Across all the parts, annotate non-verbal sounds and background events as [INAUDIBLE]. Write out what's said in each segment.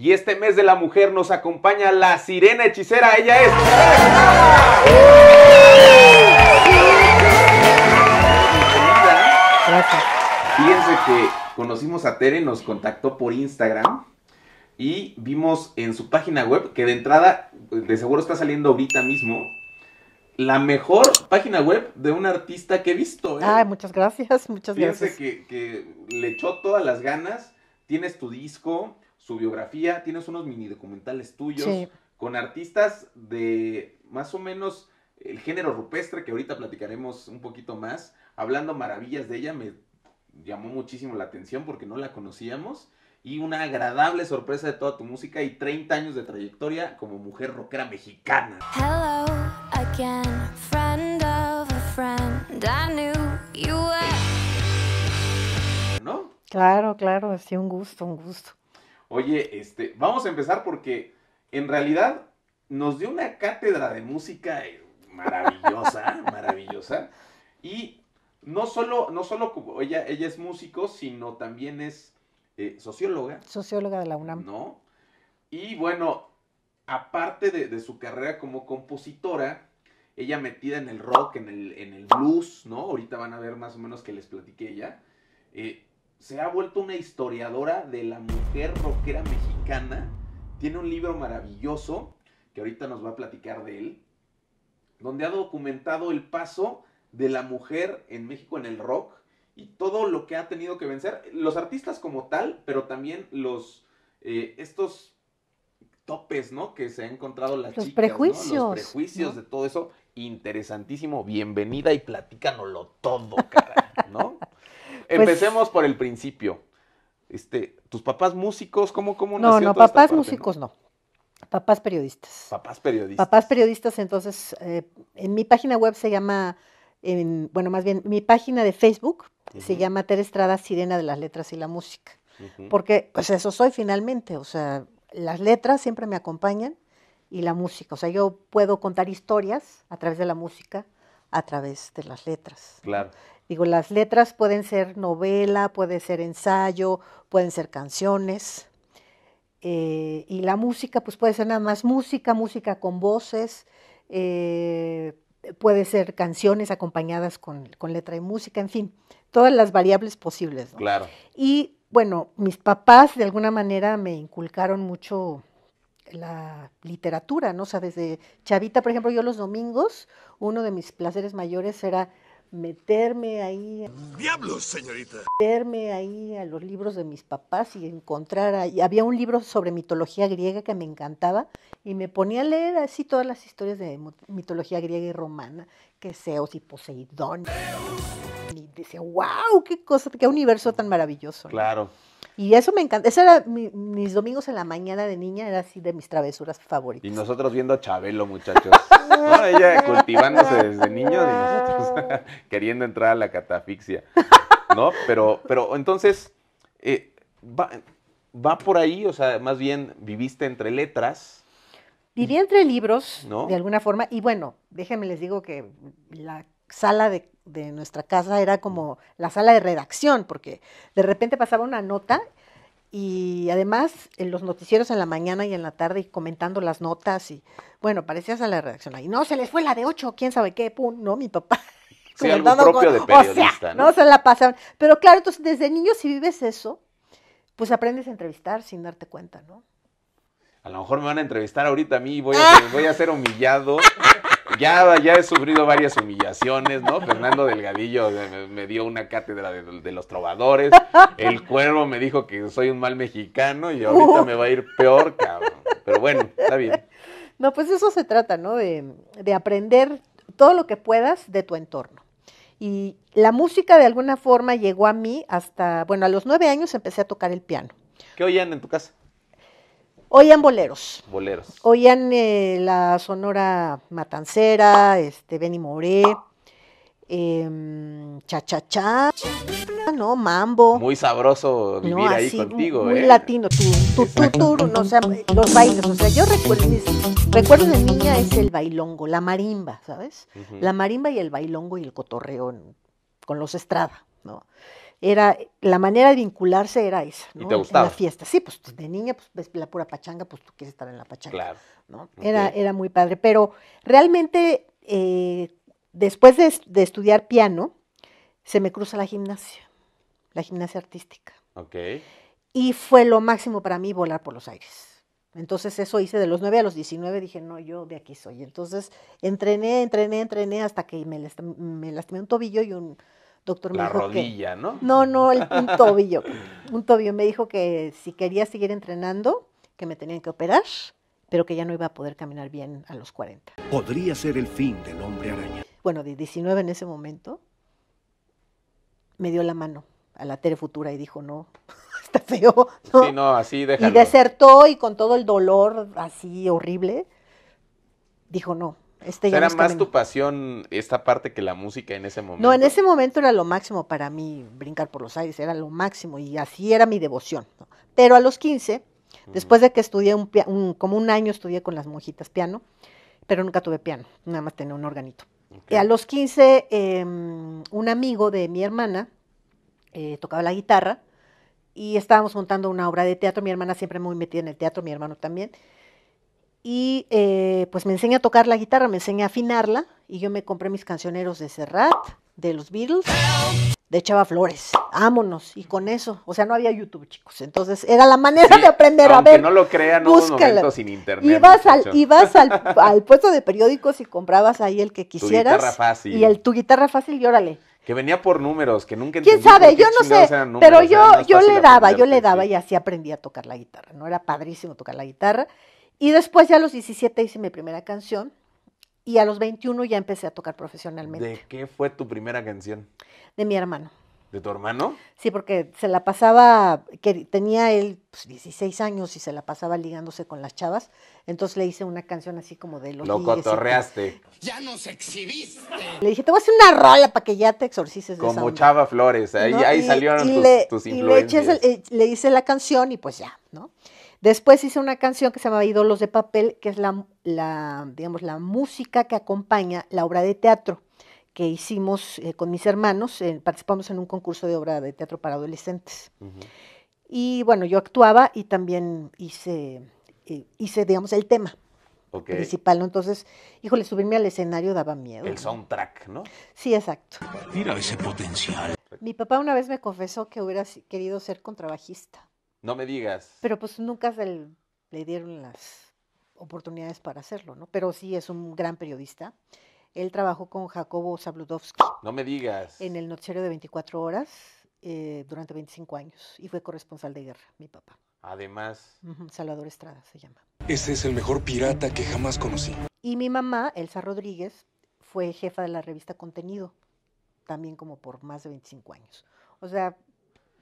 Y este mes de la mujer nos acompaña la sirena hechicera. Ella es. Gracias. Fíjense que conocimos a Tere, nos contactó por Instagram y vimos en su página web que de entrada, de seguro está saliendo ahorita mismo, la mejor página web de un artista que he visto. ¿eh? Ay, muchas gracias, muchas gracias. Fíjense que, que le echó todas las ganas, tienes tu disco su biografía, tienes unos mini documentales tuyos con artistas de más o menos el género rupestre, que ahorita platicaremos un poquito más, hablando maravillas de ella, me llamó muchísimo la atención porque no la conocíamos. Y una agradable sorpresa de toda tu música y 30 años de trayectoria como mujer rockera mexicana. Hello again, friend of friend, you ¿No? Claro, claro, sí, un gusto, un gusto. Oye, este, vamos a empezar porque en realidad nos dio una cátedra de música eh, maravillosa, [LAUGHS] maravillosa. Y no solo, no solo ella, ella es músico, sino también es eh, socióloga. Socióloga de la UNAM. ¿No? Y bueno, aparte de, su carrera como compositora, ella metida en el rock, en el, en el blues, ¿no? Ahorita van a ver más o menos que les platiqué ella. Eh, se ha vuelto una historiadora de la mujer rockera mexicana. Tiene un libro maravilloso, que ahorita nos va a platicar de él, donde ha documentado el paso de la mujer en México en el rock y todo lo que ha tenido que vencer. Los artistas como tal, pero también los, eh, estos topes, ¿no? Que se ha encontrado las los prejuicios, Los prejuicios de todo eso. Interesantísimo. Bienvenida y platícanoslo todo, caray, ¿no? [LAUGHS] Pues Empecemos por el principio. Este, ¿Tus papás músicos? ¿Cómo, cómo No, no, papás músicos no? Papás periodistas. Papás periodistas. Papás periodistas, entonces, eh, en mi página web se llama, en, bueno, más bien, mi página de Facebook se llama Ter Estrada, Sirena de las Letras y la Música. Porque, pues eso soy finalmente, o sea, las letras siempre me acompañan y la música. O sea, yo puedo contar historias a través de la música, a través de las letras. Claro. Digo, las letras pueden ser novela, puede ser ensayo, pueden ser canciones. Eh, y la música, pues puede ser nada más música, música con voces, eh, puede ser canciones acompañadas con, letra y música, en fin, todas las variables posibles. Claro. Y bueno, mis papás de alguna manera me inculcaron mucho la literatura, ¿no? O sea, desde chavita, por ejemplo, yo los domingos, uno de mis placeres mayores era meterme ahí. ¡Diablos, señorita! Meterme ahí a los libros de mis papás y encontrar Había un libro sobre mitología griega que me encantaba y me ponía a leer así todas las historias de mitología griega y romana, que Zeus y Poseidón. Y decía, wow, qué cosa, qué universo tan maravilloso. Claro. Y eso me encanta. esos era mis domingos en la mañana de niña, era así de mis travesuras favoritas. Y nosotros viendo a Chabelo, muchachos. no, ella cultivándose desde niño y nosotros [LAUGHS] queriendo entrar a la catafixia. ¿No? Pero, pero entonces, eh, va, por ahí, o sea, más bien viviste entre letras. Viví entre libros, de alguna forma. Y bueno, déjenme les digo que la sala de de nuestra casa era como la sala de redacción, porque de repente pasaba una nota y además en los noticieros en la mañana y en la tarde y comentando las notas y bueno, parecía sala de redacción ahí, no, se les fue la de ocho, quién sabe qué, pum, no, mi papá. [LAUGHS] Sí, algo propio de periodista, o sea, ¿no? se la pasaban. Pero claro, entonces desde niño si vives eso, pues aprendes a entrevistar sin darte cuenta, ¿no? A lo mejor me van a entrevistar ahorita a mí y voy a, [LAUGHS] voy a ser humillado [LAUGHS] ya, ya he sufrido varias humillaciones, ¿no? Fernando Delgadillo me, dio una cátedra de, los trovadores. El cuervo me dijo que soy un mal mexicano y ahorita me va a ir peor, cabrón. Pero bueno, está bien. No, pues eso se trata, ¿no? De, de aprender todo lo que puedas de tu entorno. Y la música de alguna forma llegó a mí hasta, bueno, a los nueve años empecé a tocar el piano. ¿Qué oían en tu casa? Oían boleros. Boleros. Oían eh, la Sonora Matancera, este, Benny Moré, eh, em, cha no, mambo. Muy sabroso vivir ahí contigo, muy ¿eh? latino, tu, tu, no, o los bailes. O sea, yo recuerdo, recuerdo de niña es el bailongo, la marimba, ¿sabes? La marimba y el bailongo y el cotorreo con los Estrada, ¿no? era la manera de vincularse era esa, ¿Y te gustaba? En la fiesta. Sí, pues, pues de niña, pues la pura pachanga, pues tú quieres estar en la pachanga. Claro. ¿no? Era, era muy padre. Pero realmente, eh, después de, estudiar piano, se me cruza la gimnasia, la gimnasia artística. Ok. Y fue lo máximo para mí volar por los aires. Entonces eso hice de los 9 a los 19, dije, no, yo de aquí soy. Entonces entrené, entrené, entrené hasta que me lastimé un tobillo y un doctor me la rodilla, ¿no? No, no, el, un tobillo. un tobillo. Me dijo que si quería seguir entrenando, que me tenían que operar, pero que ya no iba a poder caminar bien a los 40. Podría ser el fin del hombre araña. Bueno, de 19 en ese momento, me dio la mano a la Tere Futura y dijo, no, [LAUGHS] está feo. Sí, no, así Y desertó y con todo el dolor así horrible, dijo, no, este, era más tu pasión esta parte que la música en ese momento. No, en ese momento era lo máximo para mí brincar por los aires, era lo máximo y así era mi devoción. Pero a los 15, después de que estudié un, como un año estudié con las monjitas piano, pero nunca tuve piano, nada más tenía un organito. Y a los 15, em, un amigo de mi hermana eh, tocaba la guitarra y estábamos montando una obra de teatro. Mi hermana siempre muy metida en el teatro, mi hermano también y eh, pues me enseña a tocar la guitarra, me enseña a afinarla y yo me compré mis cancioneros de Serrat, de los Beatles, de Chava Flores. ámonos Y con eso, o sea, no había YouTube, chicos. Entonces era la manera de aprender a ver. no lo crean, no sin internet. al, [LAUGHS] al, puesto de periódicos y comprabas ahí el que quisieras. Tu guitarra fácil. Y el, tu guitarra fácil y órale. Que venía por números, que nunca entendí. ¿Quién sabe? Yo no sé, pero yo, yo le daba, yo le pues, daba y así aprendí a tocar la guitarra, ¿no? Era padrísimo tocar la guitarra. Y después ya a los 17 hice mi primera canción y a los 21 ya empecé a tocar profesionalmente. ¿De qué fue tu primera canción? De mi hermano. ¿De tu hermano? Sí, porque se la pasaba, que tenía él 16 pues, años y se la pasaba ligándose con las chavas. Entonces le hice una canción así como de los. Lo cotorreaste. Ya nos exhibiste. Le dije, te voy a hacer una rola para que ya te exorcices de Como Chava Flores, ahí, ahí salieron tus, le, tus, influencias. Y eh, le, hice la canción y pues ya, ¿no? Después hice una canción que se llama Ídolos de Papel, que es la, la, digamos, la música que acompaña la obra de teatro que hicimos eh, con mis hermanos. Eh, participamos en un concurso de obra de teatro para adolescentes. Y bueno, yo actuaba y también hice, eh, hice digamos, el tema. principal, Entonces, híjole, subirme al escenario daba miedo. El soundtrack, ¿no? Sí, exacto. Mira ese potencial. Mi papá una vez me confesó que hubiera querido ser contrabajista. No me digas. Pero pues nunca se le dieron las oportunidades para hacerlo, ¿no? Pero sí es un gran periodista. Él trabajó con Jacobo Zabludovsky. No me digas. En el noticiero de 24 horas eh, durante 25 años y fue corresponsal de guerra, mi papá. Además. Salvador Estrada se llama. Ese es el mejor pirata que jamás conocí. Y mi mamá, Elsa Rodríguez, fue jefa de la revista Contenido, también como por más de 25 años. O sea,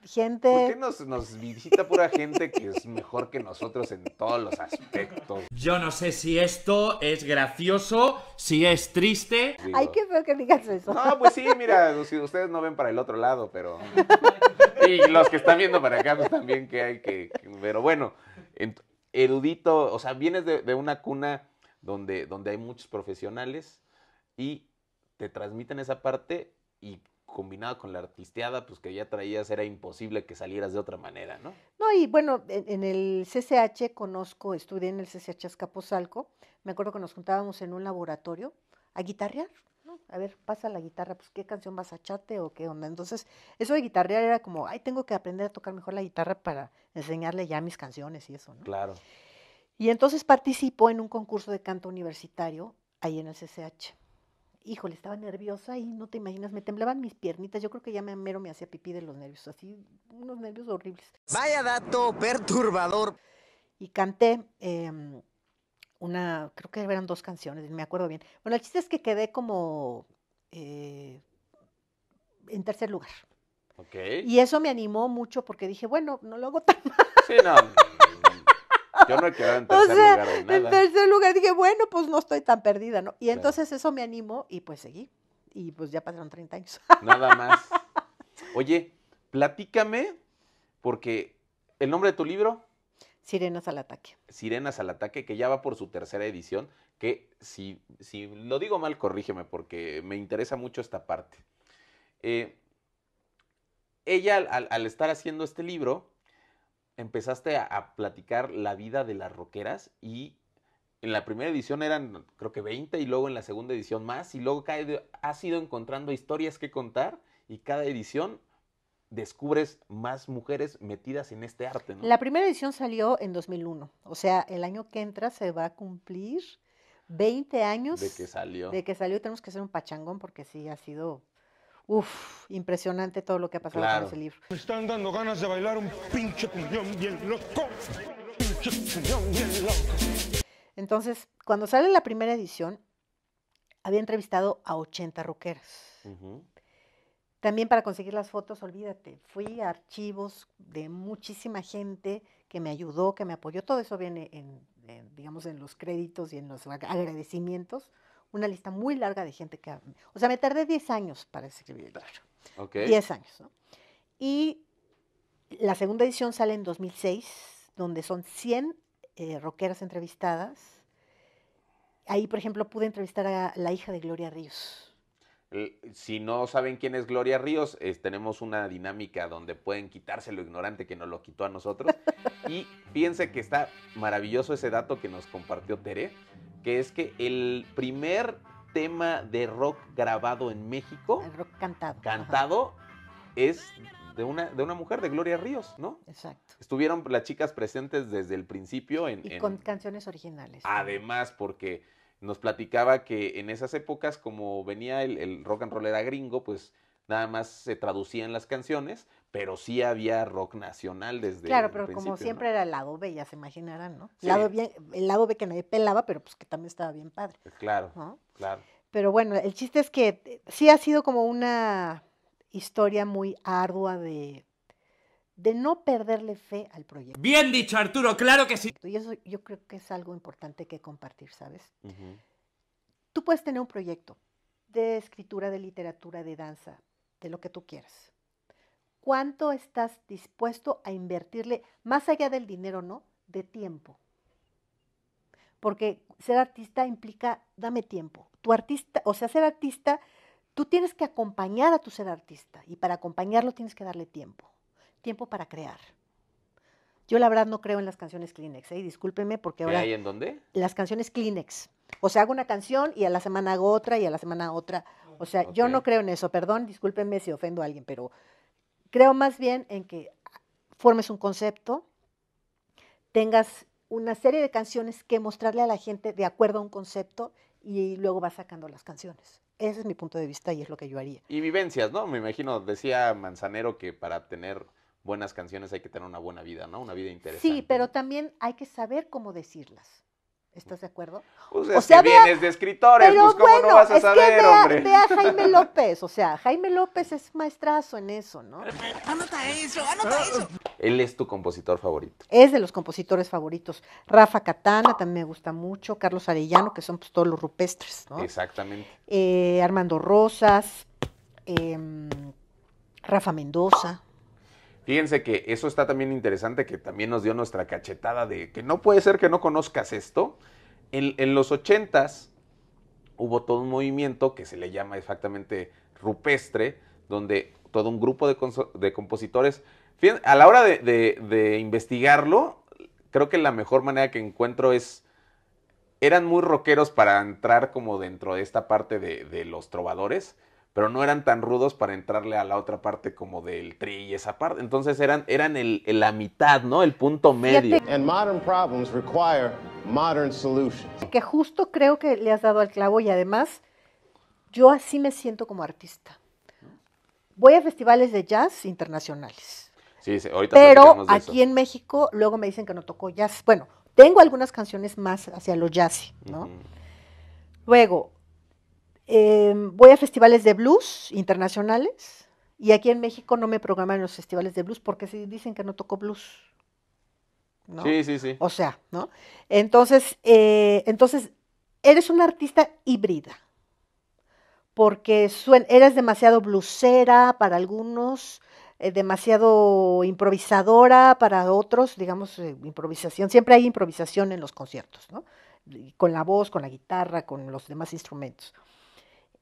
gente. ¿Por qué nos, visita pura gente que es mejor que nosotros en todos los aspectos? Yo no sé si esto es gracioso, si es triste. Hay que qué que digas eso. No, pues sí, mira, si ustedes no ven para el otro lado, pero. [LAUGHS] Y los que están viendo para acá, pues también que hay que. Pero bueno, erudito, o sea, vienes de, una cuna donde, donde hay muchos profesionales y te transmiten esa parte y combinado con la artisteada, pues que ya traías, era imposible que salieras de otra manera, ¿no? No, y bueno, en, el CCH conozco, estudié en el CCH Escaposalco, me acuerdo que nos juntábamos en un laboratorio a guitarrear, ¿no? A ver, pasa la guitarra, pues qué canción vas a chate o qué onda. Entonces, eso de guitarrear era como, ay, tengo que aprender a tocar mejor la guitarra para enseñarle ya mis canciones y eso, ¿no? Claro. Y entonces participó en un concurso de canto universitario ahí en el CCH híjole, estaba nerviosa y no te imaginas, me temblaban mis piernitas, yo creo que ya me mero me hacía pipí de los nervios, así, unos nervios horribles. Vaya dato perturbador. Y canté em, una, creo que eran dos canciones, me acuerdo bien. Bueno, el chiste es que quedé como eh, en tercer lugar. Okay. Y eso me animó mucho porque dije, bueno, no lo hago tan [LAUGHS] mal. Sí, no. Yo no he quedado en [LAUGHS] tercer lugar. En tercer lugar dije, bueno, pues no estoy tan perdida, ¿no? Y entonces eso me animó y pues seguí. Y pues ya pasaron 30 años. [LAUGHS] Nada más. Oye, platícame, porque el nombre de tu libro. Sirenas al ataque. Sirenas al ataque, que ya va por su tercera edición, que si, si lo digo mal, corrígeme, porque me interesa mucho esta parte. Eh, ella, al estar haciendo este libro, empezaste a, platicar la vida de las roqueras y en la primera edición eran creo que 20 y luego en la segunda edición más y luego cada, has ido encontrando historias que contar y cada edición descubres más mujeres metidas en este arte. La primera edición salió en 2001, o sea, el año que entra se va a cumplir 20 años de que salió. De que salió, tenemos que hacer un pachangón porque sí ha sido Uf, impresionante todo lo que ha pasado con ese libro. Me están dando ganas de bailar un pinche cumbión bien loco. Pinche loco. Entonces, cuando sale la primera edición, había entrevistado a 80 rockeras. También para conseguir las fotos, olvídate, fui a archivos de muchísima gente que me ayudó, que me apoyó. Todo eso viene digamos, en los créditos y en los agradecimientos una lista muy larga de gente que... O sea, me tardé 10 años para escribir el libro. 10 años, ¿no? Y la segunda edición sale en 2006, donde son 100 eh, rockeras entrevistadas. Ahí, por ejemplo, pude entrevistar a la hija de Gloria Ríos. Si no saben quién es Gloria Ríos, tenemos una dinámica donde pueden quitarse lo ignorante que nos lo quitó a nosotros. [LAUGHS] y piense que está maravilloso ese dato que nos compartió Tere, que es que el primer tema de rock grabado en México. El rock cantado. Cantado es de una, mujer, de Gloria Ríos, ¿no? Exacto. Estuvieron las chicas presentes desde el principio en... Y con canciones originales. Además, porque nos platicaba que en esas épocas, como venía el, el rock and roll era gringo, pues nada más se traducían las canciones pero sí había rock nacional desde Claro, pero como siempre era el lado B, ya se imaginarán, ¿no? el lado B que nadie pelaba, pero pues que también estaba bien padre. Eh, claro, claro. Pero bueno, el chiste es que eh, sí ha sido como una historia muy ardua de, de no perderle fe al proyecto. Bien dicho, Arturo, claro que sí. Y eso yo creo que es algo importante que compartir, ¿sabes? Tú puedes tener un proyecto de escritura, de literatura, de danza, de lo que tú quieras cuánto estás dispuesto a invertirle, más allá del dinero, ¿no? De tiempo. Porque ser artista implica, dame tiempo. Tu artista, o sea, ser artista, tú tienes que acompañar a tu ser artista y para acompañarlo tienes que darle tiempo. Tiempo para crear. Yo la verdad no creo en las canciones Kleenex, ¿eh? discúlpeme porque ahora... ¿Hay en dónde? Las canciones Kleenex. O sea, hago una canción y a la semana hago otra y a la semana otra. O sea, yo no creo en eso. Perdón, discúlpeme si ofendo a alguien, pero creo más bien en que formes un concepto, tengas una serie de canciones que mostrarle a la gente de acuerdo a un concepto y luego vas sacando las canciones. Ese es mi punto de vista y es lo que yo haría. Y vivencias, ¿no? Me imagino, decía Manzanero que para tener buenas canciones hay que tener una buena vida, ¿no? Una vida interesante. Sí, pero también hay que saber cómo decirlas. ¿Estás de acuerdo? Pues o sea, que vienes de escritores, pues ¿cómo no vas a saber, que vea, a Jaime [LAUGHS] López, o sea, Jaime López es maestrazo en eso, ¿no? Anota eso, anota ah. eso. Él es tu compositor favorito. Es de los compositores favoritos. Rafa Catana también me gusta mucho, Carlos Arellano, que son pues, todos los rupestres, ¿no? Exactamente. Eh, Armando Rosas, em, Rafa Mendoza. Fíjense que eso está también interesante, que también nos dio nuestra cachetada de que no puede ser que no conozcas esto. En, los ochentas hubo todo un movimiento que se le llama exactamente rupestre, donde todo un grupo de, compositores, a la hora de, investigarlo, creo que la mejor manera que encuentro es eran muy rockeros para entrar como dentro de esta parte de, los trovadores, pero no eran tan rudos para entrarle a la otra parte como del tri y esa parte. Entonces eran, eran la mitad, ¿no? El punto medio. Que justo creo que le has dado al clavo y además yo así me siento como artista. Voy a festivales de jazz internacionales. Sí, sí ahorita Pero de aquí en México luego me dicen que no tocó jazz. Bueno, tengo algunas canciones más hacia lo jazz, ¿no? Luego, Em, voy a festivales de blues internacionales y aquí en México no me programan los festivales de blues porque dicen que no toco blues. Sí, sí, sí. O sea, ¿no? Entonces, eh, entonces eres una artista híbrida porque eres demasiado blusera para algunos, eh, demasiado improvisadora para otros, digamos, eh, improvisación. Siempre hay improvisación en los conciertos, ¿no? Con la voz, con la guitarra, con los demás instrumentos.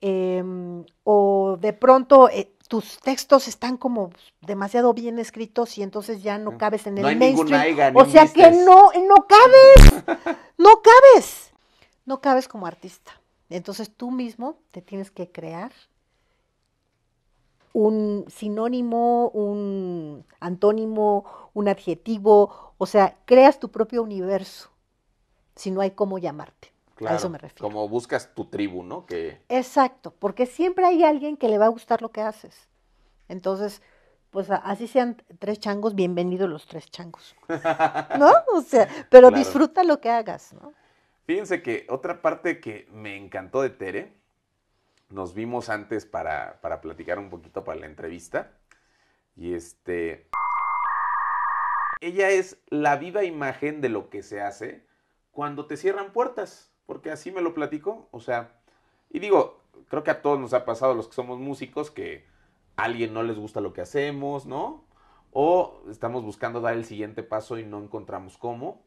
Em, o de pronto eh, tus textos están como demasiado bien escritos y entonces ya no cabes en el mainstream. o sea que no, no cabes, [LAUGHS] no cabes, no cabes como artista. Entonces tú mismo te tienes que crear un sinónimo, un antónimo, un adjetivo, o sea, creas tu propio universo, si no hay cómo llamarte. Claro, Como buscas tu tribu, ¿no? Que... Exacto, porque siempre hay alguien que le va a gustar lo que haces. Entonces, pues así sean tres changos, bienvenidos los tres changos. [LAUGHS] ¿No? O sea, pero disfruta lo que hagas, ¿no? Fíjense que otra parte que me encantó de Tere, nos vimos antes para, para platicar un poquito para la entrevista. Y este. Ella es la viva imagen de lo que se hace cuando te cierran puertas porque así me lo platico, o sea, y digo, creo que a todos nos ha pasado los que somos músicos que a alguien no les gusta lo que hacemos, ¿no? O estamos buscando dar el siguiente paso y no encontramos cómo.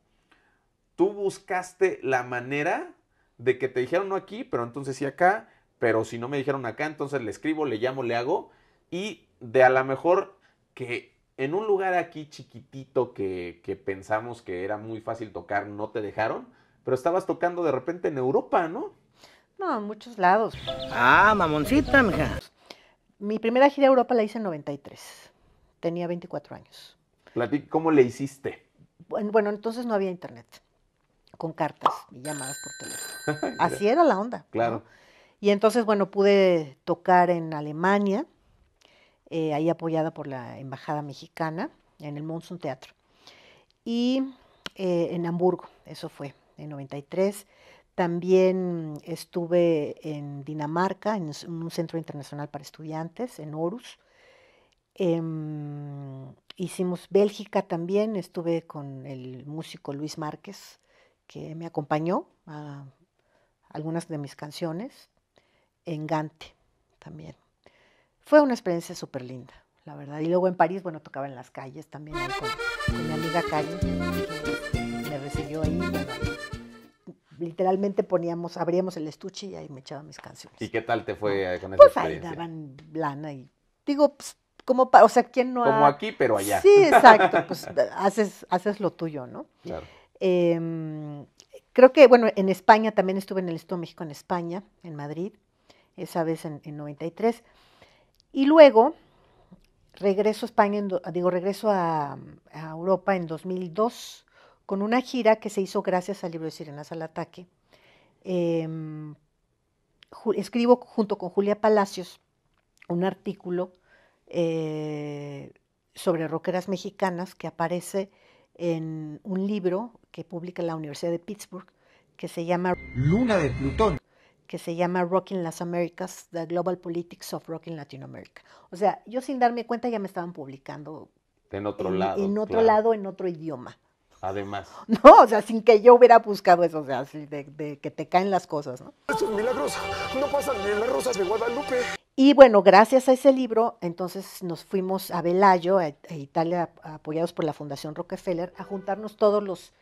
Tú buscaste la manera de que te dijeron no aquí, pero entonces sí acá, pero si no me dijeron acá, entonces le escribo, le llamo, le hago y de a lo mejor que en un lugar aquí chiquitito que, que pensamos que era muy fácil tocar, no te dejaron pero estabas tocando de repente en Europa, ¿no? No, en muchos lados. Ah, mamoncita, mija. Mi primera gira a Europa la hice en 93. Tenía 24 años. ¿cómo le hiciste? Bueno, entonces no había internet. Con cartas y llamadas por teléfono. [LAUGHS] Así era la onda. Claro. Y entonces, bueno, pude tocar en Alemania, eh, ahí apoyada por la Embajada Mexicana, en el Monsun Teatro. Y eh, en Hamburgo, eso fue en 93. También estuve en Dinamarca, en un centro internacional para estudiantes, en Horus. Em, hicimos Bélgica también, estuve con el músico Luis Márquez, que me acompañó a algunas de mis canciones, en Gante también. Fue una experiencia súper linda, la verdad. Y luego en París, bueno, tocaba en las calles también con, mi amiga Karen, que me recibió ahí literalmente poníamos, abríamos el estuche y ahí me echaba mis canciones. ¿Y qué tal te fue con esa pues experiencia? daban lana y digo, pues, como o sea, ¿quién no Como aquí, pero allá. Sí, exacto, pues [LAUGHS] haces, haces lo tuyo, ¿no? Claro. Em, creo que, bueno, en España también estuve en el Estado México en España, en Madrid, esa vez en, 93. Y luego regreso a España, digo, regreso a, a Europa en 2002 con una gira que se hizo gracias al libro de Sirenas al Ataque. Em, escribo junto con Julia Palacios un artículo eh, sobre rockeras mexicanas que aparece en un libro que publica la Universidad de Pittsburgh que se llama Luna de Plutón que se llama Rock in Las Americas, The Global Politics of Rock in Latin O sea, yo sin darme cuenta ya me estaban publicando. En otro otro lado, en otro idioma. Además. [LAUGHS] No, o sea, sin que yo hubiera buscado eso, o sea, de, que te caen las cosas, ¿no? Es milagroso, no pasan ni las de Guadalupe. Y bueno, gracias a ese libro, entonces nos fuimos a Belayo, a, Italia, apoyados por la Fundación Rockefeller, a juntarnos todos los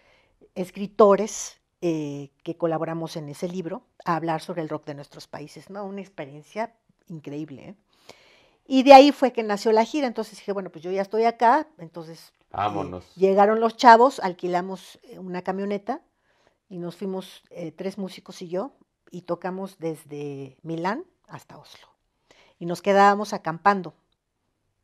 escritores eh, que colaboramos en ese libro a hablar sobre el rock de nuestros países, ¿no? Una experiencia increíble, ¿eh? Y de ahí fue que nació la gira, entonces dije, bueno, pues yo ya estoy acá, entonces llegaron los chavos, alquilamos eh, una camioneta y nos fuimos eh, tres músicos y yo y tocamos desde Milán hasta Oslo. Y nos quedábamos acampando.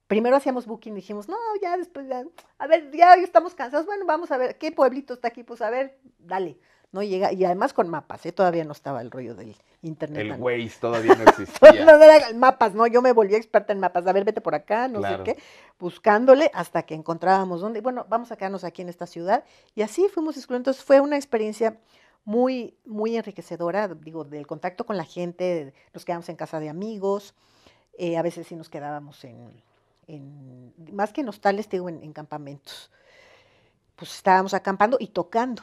Primero hacíamos booking, dijimos, no, ya después, ya, a ver, ya estamos cansados, bueno, vamos a ver, ¿qué pueblito está aquí? Pues a ver, dale. No llega, y además con mapas, ¿eh? todavía no estaba el rollo del internet. El Waze [LAUGHS] todavía no existía. no, era, mapas, no, yo me volví experta en mapas. A ver, vete por acá, no sé qué, buscándole hasta que encontrábamos dónde. Bueno, vamos a quedarnos aquí en esta ciudad. Y así fuimos Entonces fue una experiencia muy, muy enriquecedora, digo, del contacto con la gente, nos quedamos en casa de amigos, eh, a veces sí nos quedábamos en, más que en hostales, digo, en campamentos. Pues estábamos acampando y tocando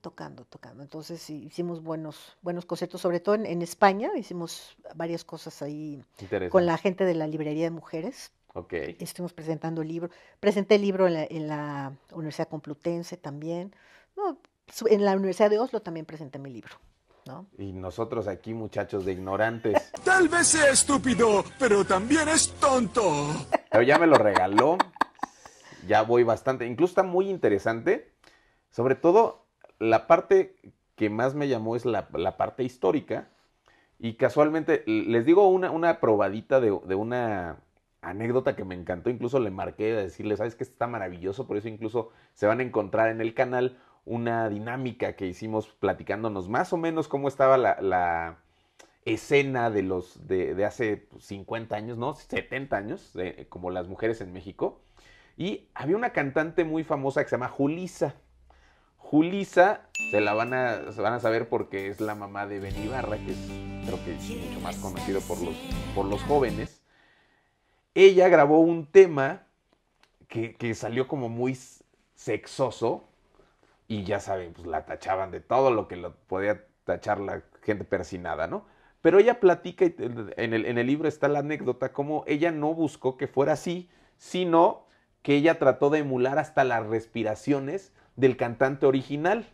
tocando, tocando. Entonces hicimos buenos, buenos conciertos, sobre todo en, España, hicimos varias cosas ahí con la gente de la librería de mujeres. ok Estuvimos presentando el libro. Presenté el libro en la, Universidad Complutense también. en la Universidad de Oslo también presenté mi libro. Y nosotros aquí, muchachos de ignorantes. [LAUGHS] Tal vez sea estúpido, pero también es tonto. Pero ya me lo regaló. Ya voy bastante. Incluso está muy interesante. Sobre todo la parte que más me llamó es la, parte histórica. Y casualmente, les digo una, una probadita de, una anécdota que me encantó. Incluso le marqué a decirles, ¿sabes qué? Está maravilloso. Por eso incluso se van a encontrar en el canal una dinámica que hicimos platicándonos más o menos cómo estaba la, escena de los de, hace 50 pues, años, ¿no? 70 años, de, eh, como las mujeres en México. Y había una cantante muy famosa que se llama Julisa. Julisa se la van a, van a saber porque es la mamá de Ben Ibarra, que es creo que mucho más conocido por los, por los jóvenes. Ella grabó un tema que, salió como muy sexoso y ya saben, pues la tachaban de todo lo que lo podía tachar la gente persinada, ¿no? Pero ella platica, en el, en el libro está la anécdota, cómo ella no buscó que fuera así, sino que ella trató de emular hasta las respiraciones del cantante original.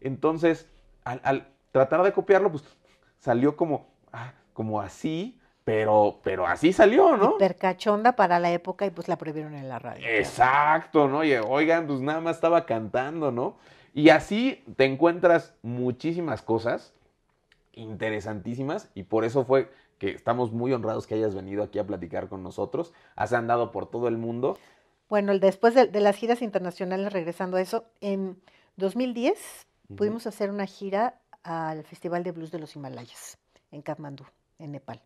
Entonces, al, tratar de copiarlo, pues salió como, ah, como así, pero, pero así salió, ¿no? Percachonda para la época y pues la prohibieron en la radio. Exacto, ¿no? oigan, pues nada más estaba cantando, ¿no? Y así te encuentras muchísimas cosas interesantísimas y por eso fue que estamos muy honrados que hayas venido aquí a platicar con nosotros. Has andado por todo el mundo. Bueno, después de, las giras internacionales, regresando a eso, en 2010 pudimos hacer una gira al Festival de Blues de los Himalayas, en Kathmandú, en Nepal.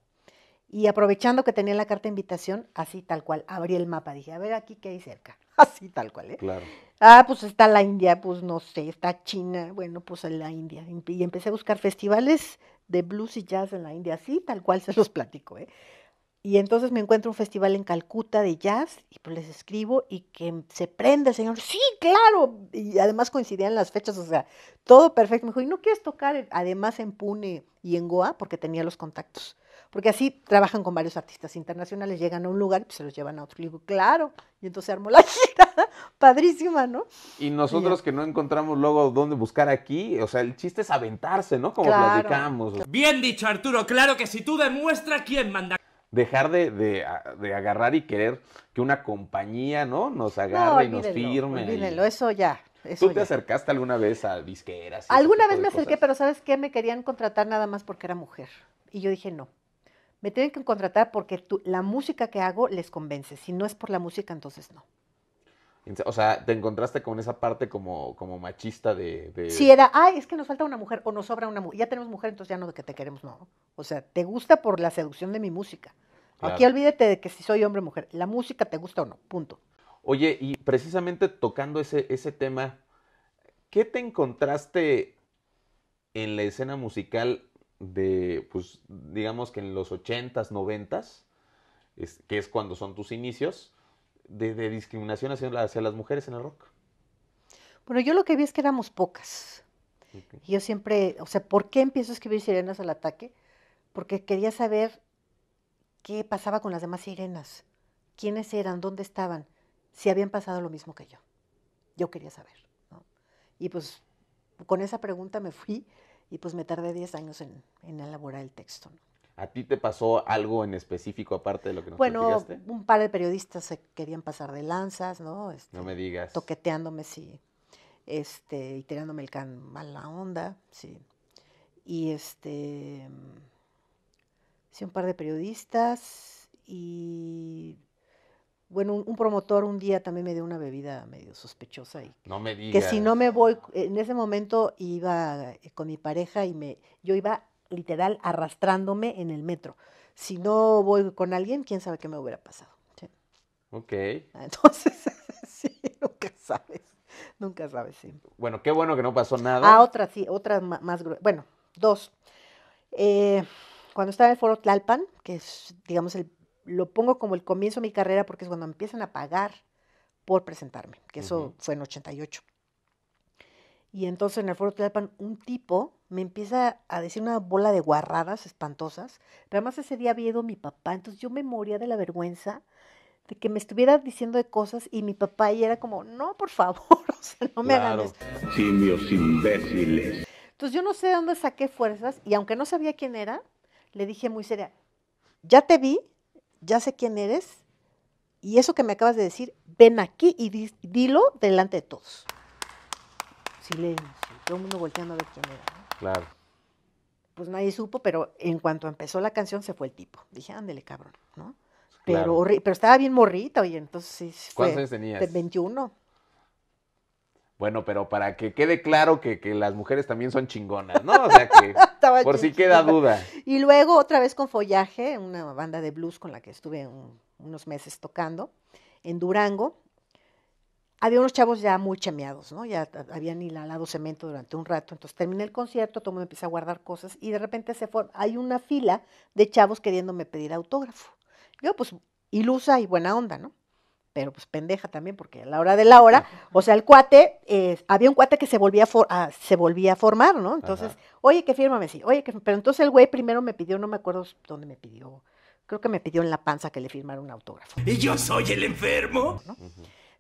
Y aprovechando que tenía la carta de invitación, así tal cual, abrí el mapa, dije, a ver aquí qué hay cerca. [LAUGHS] Así tal cual, ¿eh? Claro. Ah, pues está la India, pues no sé, está China, bueno, pues en la India. Y empecé a buscar festivales de blues y jazz en la India, así tal cual se los platico, ¿eh? Y entonces me encuentro un festival en Calcuta de jazz y pues les escribo y que se prende el señor, sí, claro, y además coincidían las fechas, o sea, todo perfecto. Me dijo, ¿y no quieres tocar además en Pune y en Goa? Porque tenía los contactos. Porque así trabajan con varios artistas internacionales, llegan a un lugar y pues se los llevan a otro. digo, claro, y entonces armó la [LAUGHS] gira, padrísima, ¿no? Y nosotros que no encontramos luego dónde buscar aquí, o sea, el chiste es aventarse, ¿no? Como platicamos. Bien dicho, Arturo, claro que si tú demuestras quién manda dejar de, de, agarrar y querer que una compañía, ¿no? Nos agarre y nos firme. eso ya. Eso ¿Tú te acercaste alguna vez a disqueras? Alguna vez me acerqué, pero ¿sabes qué? Me querían contratar nada más porque era mujer. Y yo dije, no. Me tienen que contratar porque tú, la música que hago les convence. Si no es por la música, entonces no. O sea, te encontraste con esa parte como, machista de, Si Sí, era, ay, es que nos falta una mujer o nos sobra una mujer. Ya tenemos mujer, entonces ya no de que te queremos, no. O sea, te gusta por la seducción de mi música. Aquí olvídate de que si soy hombre o mujer. La música te gusta o no, punto. Oye, y precisamente tocando ese, tema, ¿qué te encontraste en la escena musical de, pues, digamos que en los 80s, 90s, que es cuando son tus inicios? de, discriminación hacia, las mujeres en el rock? Bueno, yo lo que vi es que éramos pocas. Yo siempre, o sea, ¿por qué empiezo a escribir Sirenas al ataque? Porque quería saber qué pasaba con las demás sirenas, quiénes eran, dónde estaban, si habían pasado lo mismo que yo. Yo quería saber. ¿no? Y pues con esa pregunta me fui y pues me tardé 10 años en, en elaborar el texto. ¿no? ¿A ti te pasó algo en específico aparte de lo que nos Bueno, un par de periodistas se querían pasar de lanzas, ¿no? Este, no me digas. Toqueteándome, sí. Este, y tirándome el can la onda, sí. Y este. Sí, un par de periodistas y bueno, un, promotor un día también me dio una bebida medio sospechosa y no me digas. que si no me voy en ese momento iba eh, con mi pareja y me yo iba literal arrastrándome en el metro. Si no voy con alguien, quién sabe qué me hubiera pasado. Ok. [LAUGHS] Entonces, [LAUGHS] sí, nunca sabes. Nunca sabes, sí. Bueno, qué bueno que no pasó nada. Ah, otra, sí, otra más Bueno, dos. Eh, cuando estaba en el foro Tlalpan, que es, digamos, lo pongo como el comienzo de mi carrera porque es cuando me empiezan a pagar por presentarme, que eso fue en 88. Y entonces en el foro Tlalpan un tipo me empieza a decir una bola de guarradas espantosas. Pero además ese día había ido mi papá, entonces yo me moría de la vergüenza de que me estuviera diciendo de cosas y mi papá y era como, no, por favor, [LAUGHS] o sea, no me claro. Simios imbéciles. Entonces yo no sé dónde saqué fuerzas y aunque no sabía quién era, le dije muy seria, ya te vi, ya sé quién eres y eso que me acabas de decir, ven aquí y dilo delante de todos. Silencio, todo el mundo volteando a ver quién era. Claro. Pues nadie supo, pero en cuanto empezó la canción se fue el tipo. Dije, ándele, cabrón, ¿no? Pero, estaba bien morrita, oye, entonces ¿Cuántos años tenías? 21. Bueno, pero para que quede claro que, las mujeres también son chingonas, ¿no? O sea que [LAUGHS] por si queda duda. Y luego otra vez con Follaje, una banda de blues con la que estuve unos meses tocando en Durango, había unos chavos ya muy chameados, ¿no? Ya habían hilado cemento durante un rato. Entonces terminé el concierto, todo me mundo empieza a guardar cosas y de repente se hay una fila de chavos queriéndome pedir autógrafo. Yo, pues, ilusa y buena onda, ¿no? Pero pues pendeja también, porque a la hora de la hora, [LAUGHS] o sea, el cuate, eh, había un cuate que se volvía a, ah, se volvía a formar, ¿no? Entonces, oye, que fírmame, sí, oye, que Pero entonces el güey primero me pidió, no me acuerdo dónde me pidió, creo que me pidió en la panza que le firmara un autógrafo. Y yo soy el enfermo.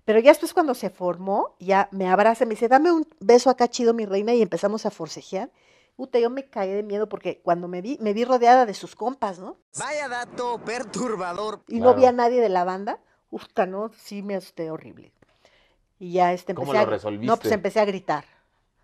Pero ya después cuando se formó, ya me abraza, me dice, dame un beso acá chido, mi reina, y empezamos a forcejear. Uta, yo me caí de miedo porque cuando me vi, me vi rodeada de sus compas, ¿no? Vaya dato perturbador. Y no vi a nadie de la banda. Uta, no, sí me asusté horrible. Y ya este empecé ¿Cómo lo a, resolviste? No, pues empecé a gritar.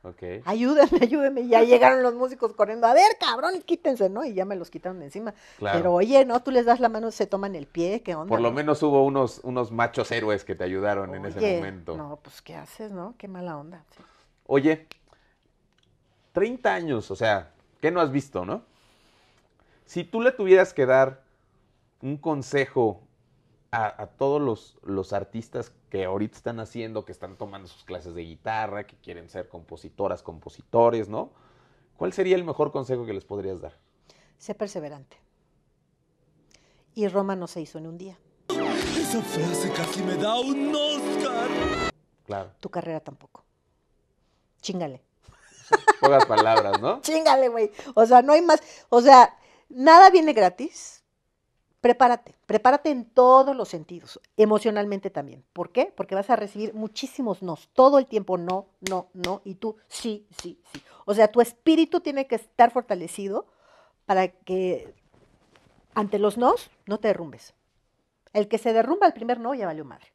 Okay. Ayúdenme, ayúdenme. Y ya [LAUGHS] llegaron los músicos corriendo. A ver, cabrón, quítense, ¿no? Y ya me los quitaron de encima. Pero oye, ¿no? Tú les das la mano, se toman el pie, ¿qué onda? Por lo menos hubo unos, unos machos héroes que te ayudaron en ese momento. No, pues ¿qué haces, no? Qué mala onda. Oye, 30 años, o sea, ¿qué no has visto, no? Si tú le tuvieras que dar un consejo a, todos los, artistas que ahorita están haciendo, que están tomando sus clases de guitarra, que quieren ser compositoras, compositores, ¿no? ¿Cuál sería el mejor consejo que les podrías dar? Sé perseverante. Y Roma no se hizo en un día. Esa frase casi me da un Oscar. Claro. Tu carrera tampoco. Chingale. Pocas palabras, ¿no? [LAUGHS] Chingale, güey. O sea, no hay más. O sea, nada viene gratis prepárate, prepárate en todos los sentidos, emocionalmente también. ¿Por qué? Porque vas a recibir muchísimos nos, todo el tiempo no, no, no, y tú sí, sí, sí. O sea, tu espíritu tiene que estar fortalecido para que ante los nos no te derrumbes. El que se derrumba al primer no ya valió madre.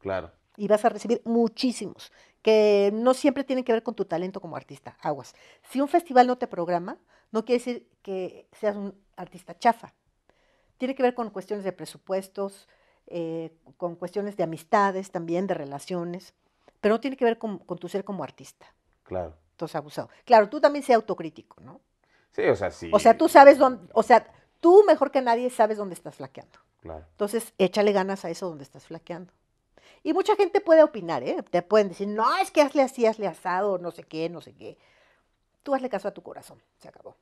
Claro. Y vas a recibir muchísimos, que no siempre tienen que ver con tu talento como artista, aguas. Si un festival no te programa, no quiere decir que seas un artista chafa tiene que ver con cuestiones de presupuestos, eh, con cuestiones de amistades también, de relaciones, pero no tiene que ver con, tu ser como artista. Claro. Entonces, abusado. Claro, tú también sea autocrítico, ¿no? Sí, o sea, sí. O sea, tú sabes dónde, o sea, tú mejor que nadie sabes dónde estás flaqueando. Claro. Entonces, échale ganas a eso donde estás flaqueando. Y mucha gente puede opinar, ¿eh? Te pueden decir, no, es que hazle así, hazle asado, no sé qué, no sé qué. Tú hazle caso a tu corazón, se acabó.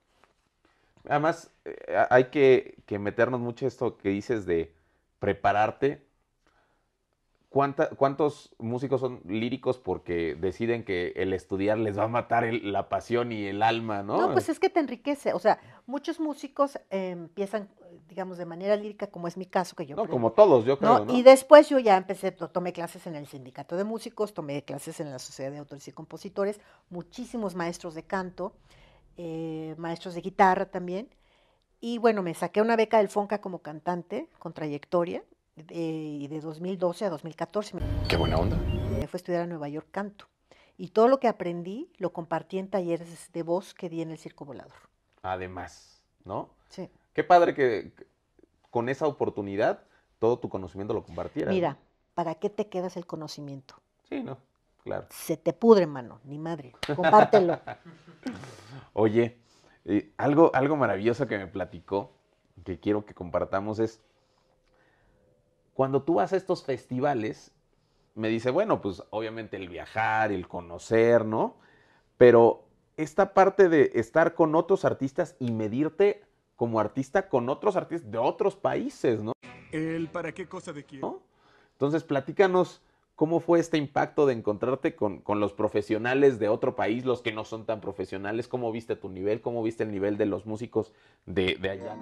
Además, eh, hay que, meternos mucho esto que dices de prepararte. ¿Cuántos músicos son líricos porque deciden que el estudiar les va a matar la pasión y el alma, no? No, pues es que te enriquece. O sea, muchos músicos eh, empiezan, digamos, de manera lírica, como es mi caso, que yo... No, como todos, yo creo, ¿no? Y después yo ya empecé, tomé clases en el Sindicato de Músicos, tomé clases en la Sociedad de Autores y Compositores, muchísimos maestros de canto. Eh, maestros de guitarra también. Y bueno, me saqué una beca del FONCA como cantante con trayectoria y de, 2012 a 2014. Qué buena Me fue estudiar a Nueva York canto. Y todo lo que aprendí lo compartí en talleres de voz que di en el Circo Volador. Además, ¿no? Sí. Qué padre que con esa oportunidad todo tu conocimiento lo compartiera Mira, ¿para qué te quedas el conocimiento? Sí, ¿no? Claro. Se te pudre, mano, ni madre. Compártelo. [LAUGHS] Oye, eh, algo, algo maravilloso que me platicó, que quiero que compartamos, es cuando tú vas a estos festivales, me dice, bueno, pues obviamente el viajar, el conocer, ¿no? Pero esta parte de estar con otros artistas y medirte como artista con otros artistas de otros países, ¿no? ¿El para qué cosa de quién? Entonces, platícanos ¿Cómo fue este impacto de encontrarte con, los profesionales de otro país, los que no son tan profesionales? ¿Cómo viste tu nivel? ¿Cómo viste el nivel de los músicos de, allá,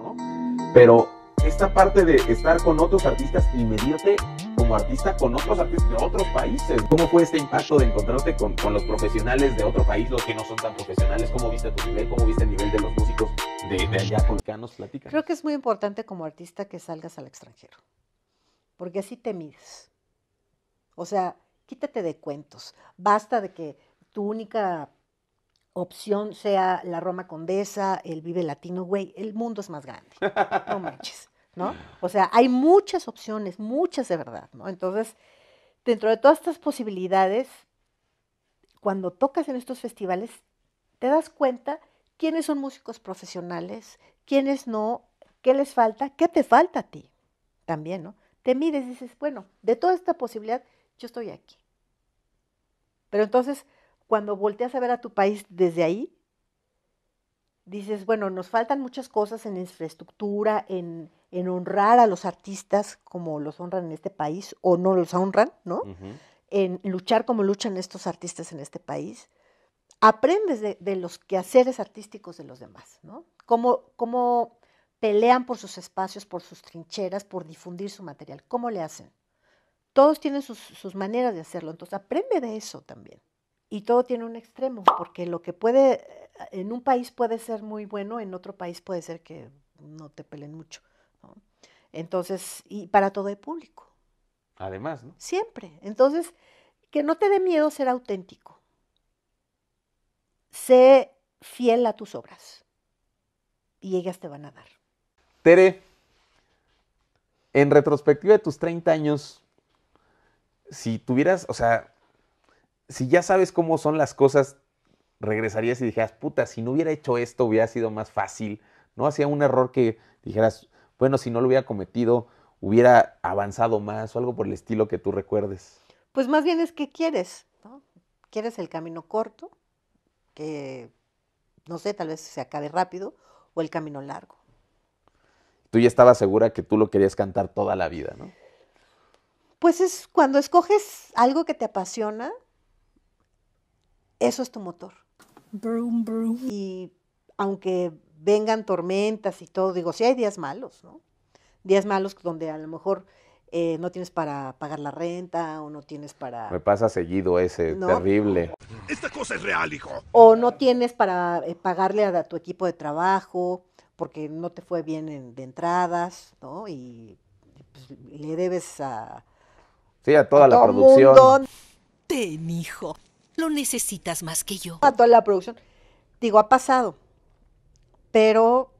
Pero esta parte de estar con otros artistas y medirte como artista con otros artistas de otros países. ¿Cómo fue este impacto de encontrarte con, los profesionales de otro país, los que no son tan profesionales? ¿Cómo viste tu nivel? ¿Cómo viste el nivel de los músicos de, allá? Creo que es muy importante como artista que salgas al extranjero, porque así te mides o sea, quítate de cuentos. Basta de que tu única opción sea la Roma Condesa, el Vive Latino, güey, el mundo es más grande. No [LAUGHS] manches, ¿no? O sea, hay muchas opciones, muchas de verdad, ¿no? Entonces, dentro de todas estas posibilidades, cuando tocas en estos festivales, te das cuenta quiénes son músicos profesionales, quiénes no, qué les falta, qué te falta a ti también, ¿no? Te mides y dices, bueno, de toda esta posibilidad, yo estoy aquí. Pero entonces, cuando volteas a ver a tu país desde ahí, dices, bueno, nos faltan muchas cosas en infraestructura, en, honrar a los artistas como los honran en este país o no los honran, ¿no? En luchar como luchan estos artistas en este país. Aprendes de, los quehaceres artísticos de los demás, ¿no? Cómo, cómo pelean por sus espacios, por sus trincheras, por difundir su material. ¿Cómo le hacen? Todos tienen sus, maneras de hacerlo, entonces aprende de eso también. Y todo tiene un extremo, porque lo que puede, eh, en un país puede ser muy bueno, en otro país puede ser que no te pelen mucho. Entonces, y para todo el público. Además, ¿no? Siempre. Entonces, que no te dé miedo ser auténtico. Sé fiel a tus obras y ellas te van a dar. Tere, en retrospectiva de tus 30 años, si tuvieras, o sea, si ya sabes cómo son las cosas, regresarías y dijeras, puta, si no hubiera hecho esto hubiera sido más fácil, ¿no? Hacía un error que dijeras, bueno, si no lo hubiera cometido, hubiera avanzado más o algo por el estilo que tú recuerdes. Pues más bien es que quieres, ¿no? Quieres el camino corto, que no sé, tal vez se acabe rápido, o el camino largo. Tú ya estabas segura que tú lo querías cantar toda la vida, ¿no? Pues es cuando escoges algo que te apasiona, eso es tu motor. Brum, brum. Y aunque vengan tormentas y todo, digo, sí hay días malos, ¿no? Días malos donde a lo mejor eh, no tienes para pagar la renta o no tienes para... Me pasa seguido ese, terrible. Esta cosa es real, hijo. O no tienes para eh, pagarle a, tu equipo de trabajo porque no te fue bien de entradas, ¿no? Y pues, le debes a, Sí, a toda la producción. Mundo. Ten, hijo. Lo necesitas más que yo. A toda la producción. Digo, ha pasado. Pero,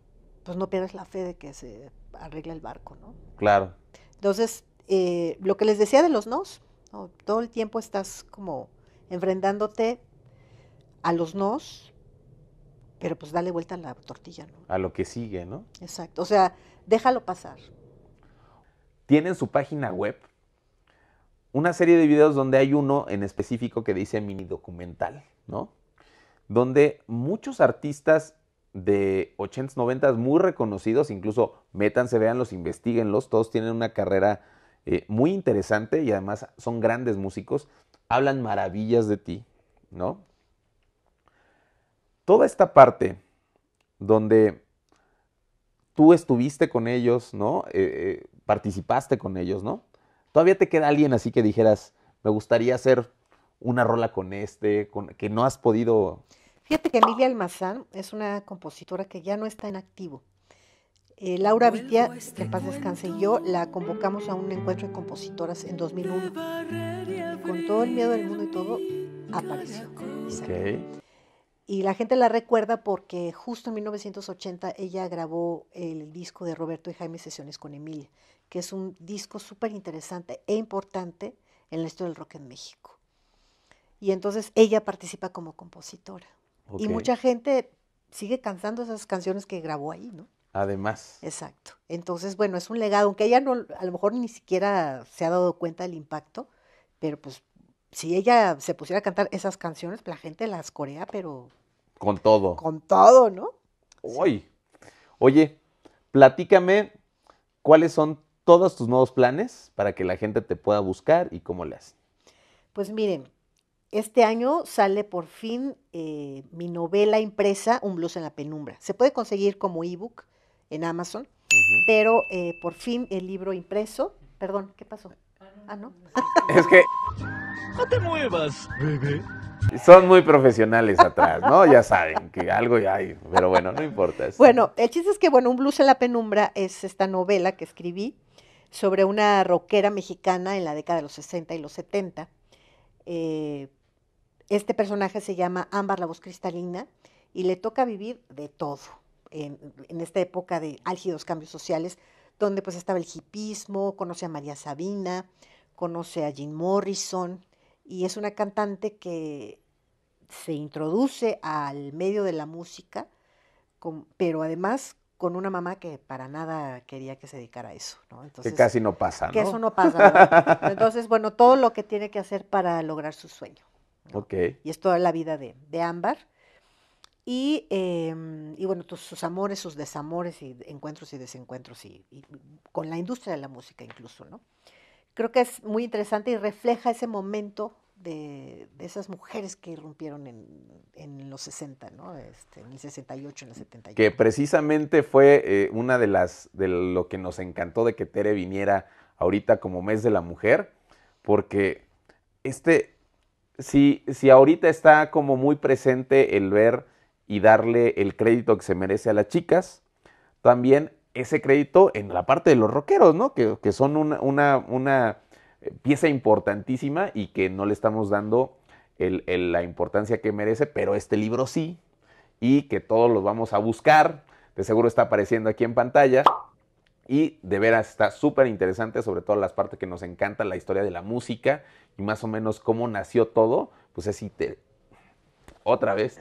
pues no pierdes la fe de que se arregla el barco, ¿no? Claro. Entonces, eh, lo que les decía de los nos, todo el tiempo estás como enfrentándote a los nos, pero pues dale vuelta a la tortilla, ¿no? A lo que sigue, ¿no? Exacto. O sea, déjalo pasar. ¿Tienen su página web? una serie de videos donde hay uno en específico que dice mini documental, ¿no? Donde muchos artistas de 80s, 90s muy reconocidos, incluso métanse, veanlos, investiguenlos, todos tienen una carrera eh, muy interesante y además son grandes músicos, hablan maravillas de ti, ¿no? Toda esta parte donde tú estuviste con ellos, ¿no? Eh, eh, participaste con ellos, ¿no? ¿Todavía te queda alguien así que dijeras, me gustaría hacer una rola con este, que no has podido? Fíjate que Emilia Almazán es una compositora que ya no está en activo. Eh, Laura Vitia este que paz descanse, y yo la convocamos a un encuentro de compositoras en 2001. con todo el miedo del mundo y todo, apareció. y la gente la recuerda porque justo en 1980 ella grabó el disco de Roberto y Jaime Sesiones con Emilia, que es un disco súper interesante e importante en la historia del rock en México. Y entonces ella participa como compositora. Y mucha gente sigue cantando esas canciones que grabó ahí, ¿no? Además. Exacto. Entonces, bueno, es un legado, aunque ella no, a lo mejor ni siquiera se ha dado cuenta del impacto, pero pues si ella se pusiera a cantar esas canciones, la gente las corea, pero... Con todo. Con todo, ¿no? Uy. Oye, platícame cuáles son todos tus nuevos planes para que la gente te pueda buscar y cómo le Pues miren, este año sale por fin eh, mi novela impresa, Un blues en la penumbra. Se puede conseguir como ebook en Amazon, pero eh, por fin el libro impreso. Perdón, ¿qué pasó? Ah, no. [LAUGHS] Es que. No te muevas, bebé. Son muy profesionales atrás, ¿no? Ya saben que algo ya hay, pero bueno, no importa. Bueno, el chiste es que, bueno, Un blues en la penumbra es esta novela que escribí sobre una rockera mexicana en la década de los 60 y los 70. Eh, este personaje se llama Ámbar la voz cristalina y le toca vivir de todo en, esta época de álgidos cambios sociales, donde pues estaba el hipismo, conoce a María Sabina, conoce a Jim Morrison y es una cantante que se introduce al medio de la música, pero además con una mamá que para nada quería que se dedicara a eso, que casi no pasa, ¿no? Que eso no pasa, [LAUGHS] Entonces, bueno, todo lo que tiene que hacer para lograr su sueño. Ok. Y es toda la vida de, Ámbar. Y, em, bueno, sus amores, sus desamores y encuentros y desencuentros y, y, con la industria de la música incluso, ¿no? Creo que es muy interesante y refleja ese momento de, esas mujeres que irrumpieron en, los 60, ¿no? Este, en el 68, en el 78. Que precisamente fue eh, una de las, de lo que nos encantó de que Tere viniera ahorita como mes de la mujer, porque este, si, si ahorita está como muy presente el ver y darle el crédito que se merece a las chicas, también ese crédito en la parte de los rockeros, ¿no? Que, que son una, una pieza importantísima y que no le estamos dando la importancia que merece, pero este libro sí, y que todos los vamos a buscar. De seguro está apareciendo aquí en pantalla. Y de veras está súper interesante, sobre todo las partes que nos encanta, la historia de la música y más o menos cómo nació todo. Pues es te... otra vez.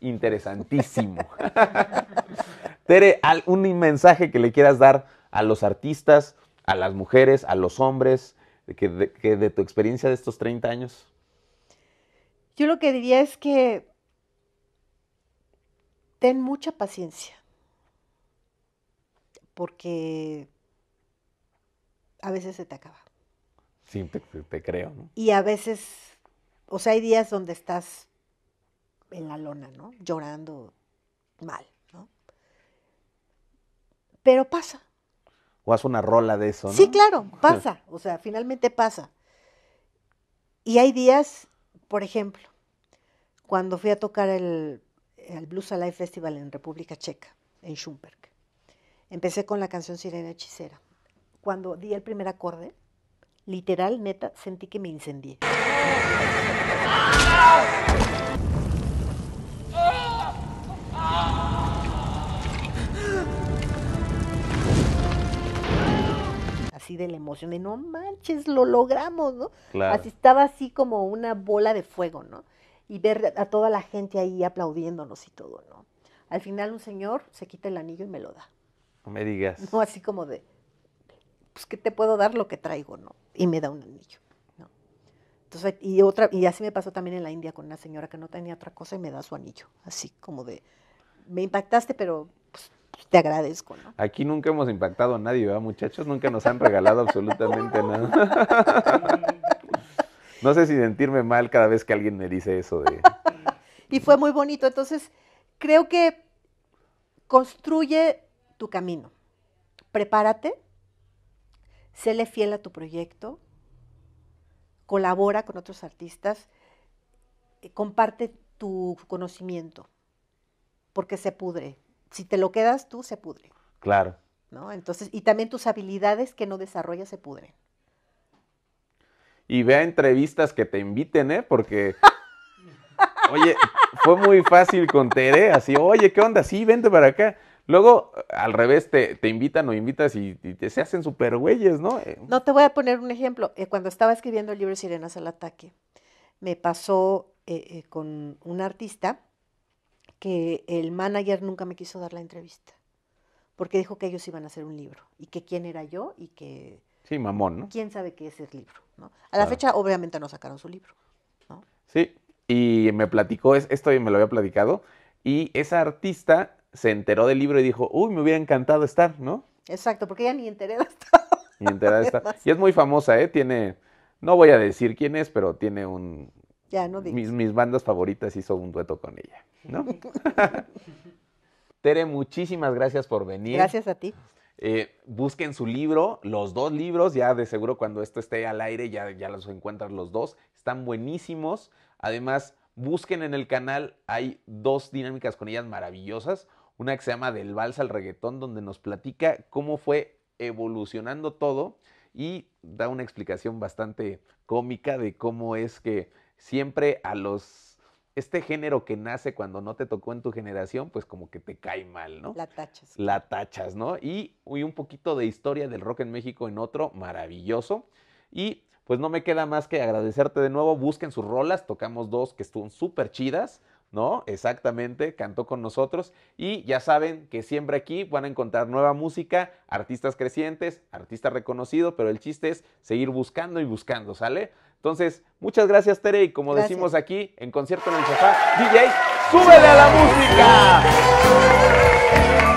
Interesantísimo. [LAUGHS] Tere, un mensaje que le quieras dar a los artistas, a las mujeres, a los hombres, que de, tu experiencia de estos 30 años. Yo lo que diría es que ten mucha paciencia, porque a veces se te acaba. Sí, te creo. ¿no? Y a veces, o sea, hay días donde estás en la lona, ¿no? Llorando mal pero pasa. O haz una rola de eso, ¿no? Sí, claro, pasa, o sea, finalmente pasa. Y hay días, por ejemplo, cuando fui a tocar el, el Blues Alive Festival en República Checa, en Schumberg, empecé con la canción Sirena Hechicera. Cuando di el primer acorde, literal, neta, sentí que me incendié. así de la emoción, de no manches, lo logramos, ¿no? Claro. Así estaba así como una bola de fuego, ¿no? Y ver a toda la gente ahí aplaudiéndonos y todo, ¿no? Al final un señor se quita el anillo y me lo da. No me digas. No, así como de, pues que te puedo dar lo que traigo, ¿no? Y me da un anillo. ¿no? Entonces, y otra, y así me pasó también en la India con una señora que no tenía otra cosa y me da su anillo. Así como de, me impactaste, pero te agradezco, ¿no? Aquí nunca hemos impactado a nadie, ¿verdad, muchachos? Nunca nos han regalado absolutamente [LAUGHS] nada. no sé si sentirme mal cada vez que alguien me dice eso y fue muy bonito, entonces creo que construye tu camino, prepárate, séle fiel a tu proyecto, colabora con otros artistas, eh, comparte tu conocimiento, porque se pudre, si te lo quedas tú, se pudre. Claro. ¿No? Entonces, y también tus habilidades que no desarrollas se pudren. Y vea entrevistas que te inviten, ¿eh? Porque, [LAUGHS] oye, fue muy fácil con Tere, así, oye, ¿qué onda? Sí, vente para acá. Luego, al revés, te, invitan o invitas y, te, se hacen super güeyes, ¿no? Eh, no, te voy a poner un ejemplo. Eh, cuando estaba escribiendo el libro Sirenas al Ataque, me pasó eh, con un artista que el manager nunca me quiso dar la entrevista, porque dijo que ellos iban a hacer un libro y que quién era yo y que... Sí, mamón, ¿no? ¿Quién sabe qué es el libro? ¿no? A la fecha obviamente no sacaron su libro. ¿no? Sí, y me platicó, esto me lo había platicado, y esa artista se enteró del libro y dijo, uy, me hubiera encantado estar, ¿no? Exacto, porque ella ni enterada está Ni enterada [LAUGHS] está. Y es muy famosa, ¿eh? Tiene, no voy a decir quién es, pero tiene un, mis, mis bandas favoritas hizo un dueto con ella, ¿no? [LAUGHS] [LAUGHS] Tere, muchísimas gracias por venir. Gracias a ti. Eh, busquen su libro, los dos libros, ya de seguro cuando esto esté al aire ya, ya los encuentras los dos, están buenísimos. Además, busquen en el canal, hay dos dinámicas con ellas maravillosas. Una que se llama Del Vals al Reggaetón, donde nos platica cómo fue evolucionando todo y da una explicación bastante cómica de cómo es que siempre a los, este género que nace cuando no te tocó en tu generación, pues como que te cae mal, ¿no? La tachas. La tachas, ¿no? Y, un poquito de historia del rock en México en otro, maravilloso. Y pues no me queda más que agradecerte de nuevo. Busquen sus rolas, tocamos dos que estuvieron súper chidas. ¿no? Exactamente, cantó con nosotros y ya saben que siempre aquí van a encontrar nueva música, artistas crecientes, artistas reconocidos, pero el chiste es seguir buscando y buscando, ¿sale? Entonces, muchas gracias, Tere. Y como decimos aquí en Concierto en el Sofá, DJ, súbele a la música.